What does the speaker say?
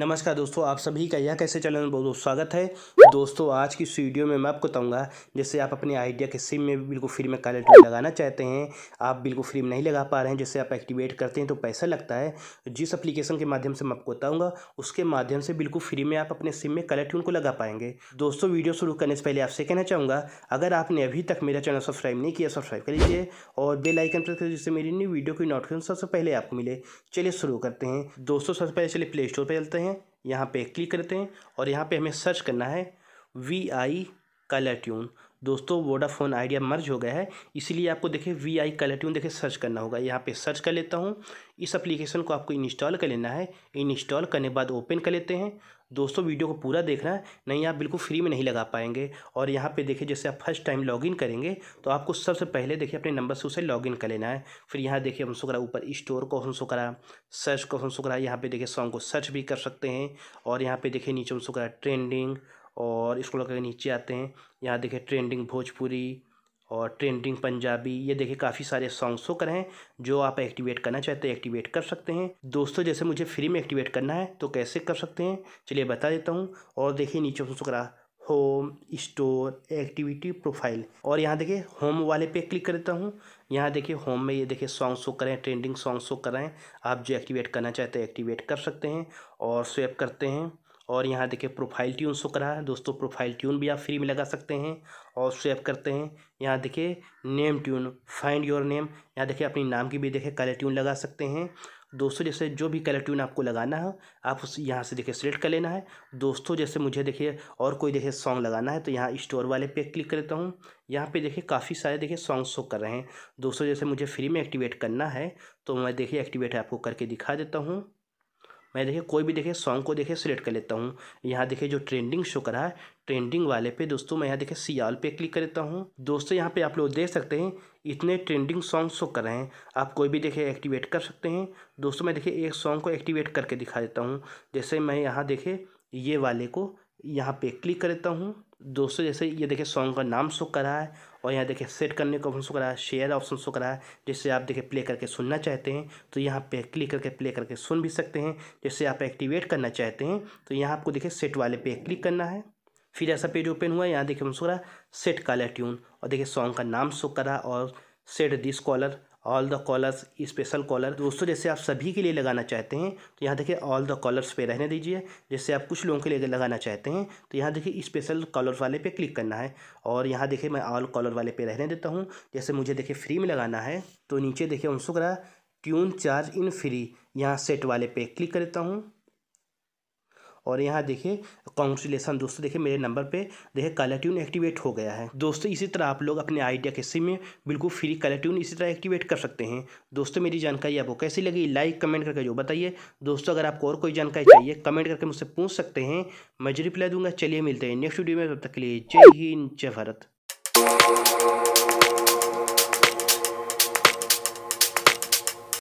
नमस्कार दोस्तों आप सभी का यह कैसे चैनल में बहुत बहुत स्वागत है दोस्तों आज की इस वीडियो में मैं आपको बताऊंगा जैसे आप अपने आइडिया के सिम में बिल्कुल फ्री में काले लगाना चाहते हैं आप बिल्कुल फ्री में नहीं लगा पा रहे हैं जैसे आप एक्टिवेट करते हैं तो पैसा लगता है जिस अप्लीकेशन के माध्यम से मैं आपको बताऊँगा उसके माध्यम से बिल्कुल फ्री में आप अपने सिम में काले को लगा पाएंगे दोस्तों वीडियो शुरू करने से पहले आपसे कहना चाहूँगा अगर आपने अभी तक मेरा चैनल सब्सक्राइब नहीं किया सब्सक्राइब कर लीजिए और बेलाइकन प्रेस जिससे मेरी न्यू वीडियो की नोटिफिकेशन सबसे पहले आपको मिले चलिए शुरू करते हैं दोस्तों सबसे पहले चलिए प्ले स्टोर पर चलते हैं हैं यहाँ पे क्लिक करते हैं और यहाँ पे हमें सर्च करना है वी आई कलर ट्यून दोस्तों वोडाफोन आइडिया मर्ज हो गया है इसीलिए आपको देखें वी आई कलर ट्यून देखें सर्च करना होगा यहाँ पे सर्च कर लेता हूँ इस एप्लीकेशन को आपको इंस्टॉल कर लेना है इंस्टॉल करने बाद ओपन कर लेते हैं दोस्तों वीडियो को पूरा देखना है नहीं आप बिल्कुल फ्री में नहीं लगा पाएंगे और यहाँ पे देखिए जैसे आप फर्स्ट टाइम लॉगिन करेंगे तो आपको सबसे पहले देखिए अपने नंबर से उसे लॉगिन कर लेना है फिर यहाँ देखिए हम करा ऊपर स्टोर को हम करा सर्च को हम करा यहाँ पे देखिए सॉन्ग को सर्च भी कर सकते हैं और यहाँ पे देखिए नीचे हम करा ट्रेंडिंग और स्क्रॉल करके नीचे आते हैं यहाँ देखें ट्रेंडिंग भोजपुरी और ट्रेंडिंग पंजाबी ये देखिए काफ़ी सारे सॉन्ग्स हो कर हैं जो आप एक्टिवेट करना चाहते हैं एक्टिवेट कर सकते हैं दोस्तों जैसे मुझे फ्री में एक्टिवेट करना है तो कैसे कर सकते हैं चलिए बता देता हूँ और देखिए नीचे ऑप्शन करा होम स्टोर एक्टिविटी प्रोफाइल और यहाँ देखिए होम वाले पे क्लिक कर देता हूँ यहाँ देखिए होम में ये देखिए सॉन्ग शो करें ट्रेंडिंग सॉन्ग शो करें आप जो एक्टिवेट करना चाहते हैं एक्टिवेट कर सकते हैं और स्वेप करते हैं और यहाँ देखिए प्रोफाइल ट्यून शो करा है दोस्तों प्रोफाइल ट्यून भी आप फ्री में लगा सकते हैं और सेव करते हैं यहाँ देखिए name tune find your name यहाँ देखिए अपनी नाम की भी देखिए कलर ट्यून लगा सकते हैं दोस्तों जैसे जो भी कलर ट्यून आपको लगाना है आप उस यहाँ से देखिए सेलेक्ट कर लेना है दोस्तों जैसे मुझे देखिए और कोई देखिए सॉन्ग लगाना है तो यहाँ स्टोर वाले पे क्लिक कर लेता हूँ यहाँ पे देखिए काफ़ी सारे देखिए सॉन्ग शो कर रहे हैं दोस्तों जैसे मुझे फ्री में एक्टिवेट करना है तो मैं देखिए एक्टिवेट आपको करके दिखा देता हूँ मैं देखिए कोई भी देखिए सॉन्ग को देखिए सिलेक्ट कर लेता हूँ यहाँ देखिए जो ट्रेंडिंग शो करा है ट्रेंडिंग वाले पे दोस्तों मैं यहाँ देखिए सियाल पे क्लिक कर लेता हूँ दोस्तों यहाँ पे आप लोग देख सकते हैं इतने ट्रेंडिंग सॉन्ग शो कर रहे हैं आप कोई भी देखिए एक्टिवेट कर सकते हैं दोस्तों मैं देखिए एक सॉन्ग को एक्टिवेट करके दिखा देता हूँ जैसे मैं यहाँ देखे ये वाले को यहाँ पे क्लिक कर देता हूँ दोस्तों जैसे ये देखिए सॉन्ग का नाम शो कर रहा है और यहाँ देखिए सेट करने का ऑप्शन शो कर रहा है शेयर ऑप्शन शो कर रहा है जिससे आप देखिए प्ले करके सुनना चाहते हैं तो यहाँ पे क्लिक करके प्ले करके सुन भी सकते हैं जैसे आप एक्टिवेट करना चाहते हैं तो यहाँ आपको देखिए सेट वाले पे क्लिक करना है फिर ऐसा पेज ओपन हुआ है यहाँ देखिए ऑप्शन रहा है सेट काला ट्यून और देखिए सॉन्ग का नाम शो करा और set this caller all the callers special caller दोस्तों जैसे आप सभी के लिए लगाना चाहते हैं तो यहाँ देखिए ऑल द कॉलर्स पे रहने दीजिए जैसे आप कुछ लोगों के लिए लगाना चाहते हैं तो यहाँ देखिए स्पेशल कॉलर वाले पे क्लिक करना है और यहाँ देखिए मैं ऑल कॉलर वाले पे रहने देता हूँ जैसे मुझे देखिए फ्री में लगाना है तो नीचे देखिए उनसुकरा ट्यून चार्ज इन फ्री यहाँ सेट वाले पे क्लिक करता हूँ और यहाँ देखिए कॉन्ग्रेचुलेसन दोस्तों देखिए मेरे नंबर पे देखिए कलर ट्यून एक्टिवेट हो गया है दोस्तों इसी तरह आप लोग अपने आइडिया के सिम में बिल्कुल फ्री कलर ट्यून इसी तरह एक्टिवेट कर सकते हैं दोस्तों मेरी जानकारी आपको कैसी लगी लाइक कमेंट करके जो बताइए दोस्तों अगर आपको और कोई जानकारी चाहिए कमेंट करके मुझसे पूछ सकते हैं मैं जी रिप्लाई दूंगा चलिए मिलते हैं नेक्स्ट वीडियो में तब तक के लिए जय हिंद जय भारत